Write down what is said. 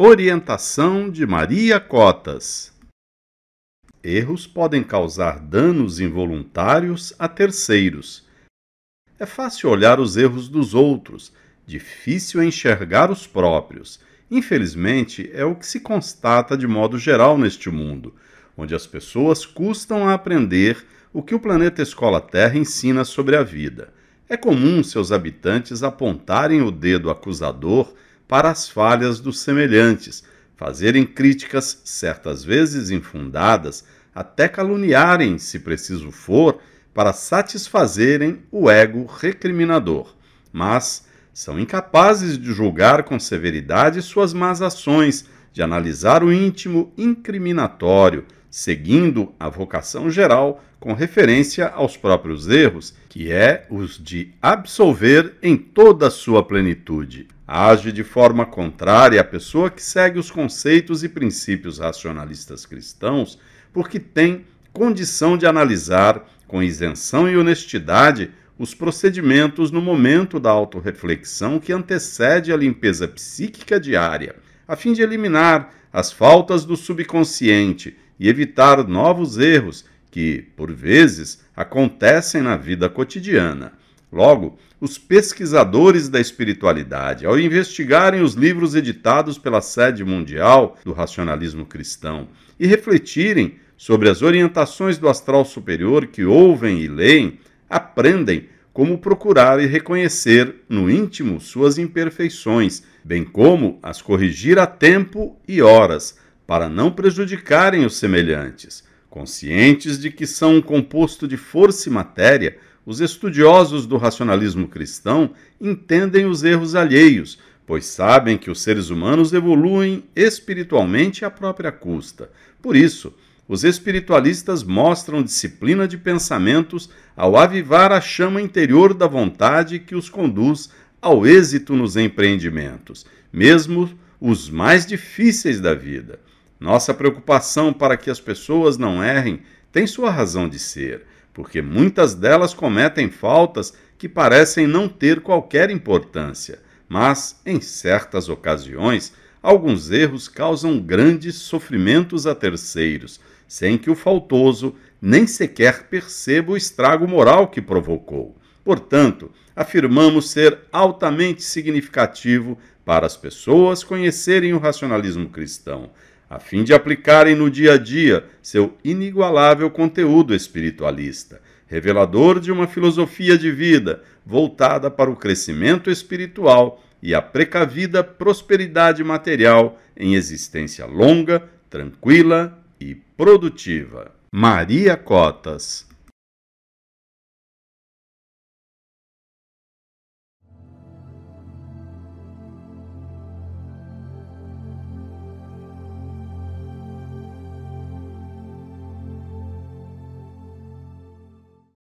Orientação de Maria Cotas Erros podem causar danos involuntários a terceiros. É fácil olhar os erros dos outros, difícil enxergar os próprios. Infelizmente, é o que se constata de modo geral neste mundo, onde as pessoas custam a aprender o que o planeta Escola Terra ensina sobre a vida. É comum seus habitantes apontarem o dedo acusador para as falhas dos semelhantes, fazerem críticas certas vezes infundadas, até caluniarem, se preciso for, para satisfazerem o ego recriminador. Mas são incapazes de julgar com severidade suas más ações, de analisar o íntimo incriminatório, seguindo a vocação geral com referência aos próprios erros, que é os de absolver em toda a sua plenitude age de forma contrária à pessoa que segue os conceitos e princípios racionalistas cristãos, porque tem condição de analisar, com isenção e honestidade, os procedimentos no momento da autorreflexão que antecede a limpeza psíquica diária, a fim de eliminar as faltas do subconsciente e evitar novos erros que, por vezes, acontecem na vida cotidiana. Logo, os pesquisadores da espiritualidade, ao investigarem os livros editados pela sede mundial do racionalismo cristão e refletirem sobre as orientações do astral superior que ouvem e leem, aprendem como procurar e reconhecer no íntimo suas imperfeições, bem como as corrigir a tempo e horas, para não prejudicarem os semelhantes. Conscientes de que são um composto de força e matéria, os estudiosos do racionalismo cristão entendem os erros alheios, pois sabem que os seres humanos evoluem espiritualmente à própria custa. Por isso, os espiritualistas mostram disciplina de pensamentos ao avivar a chama interior da vontade que os conduz ao êxito nos empreendimentos, mesmo os mais difíceis da vida. Nossa preocupação para que as pessoas não errem tem sua razão de ser porque muitas delas cometem faltas que parecem não ter qualquer importância, mas, em certas ocasiões, alguns erros causam grandes sofrimentos a terceiros, sem que o faltoso nem sequer perceba o estrago moral que provocou. Portanto, afirmamos ser altamente significativo para as pessoas conhecerem o racionalismo cristão, a fim de aplicarem no dia a dia seu inigualável conteúdo espiritualista, revelador de uma filosofia de vida voltada para o crescimento espiritual e a precavida prosperidade material em existência longa, tranquila e produtiva. Maria Cotas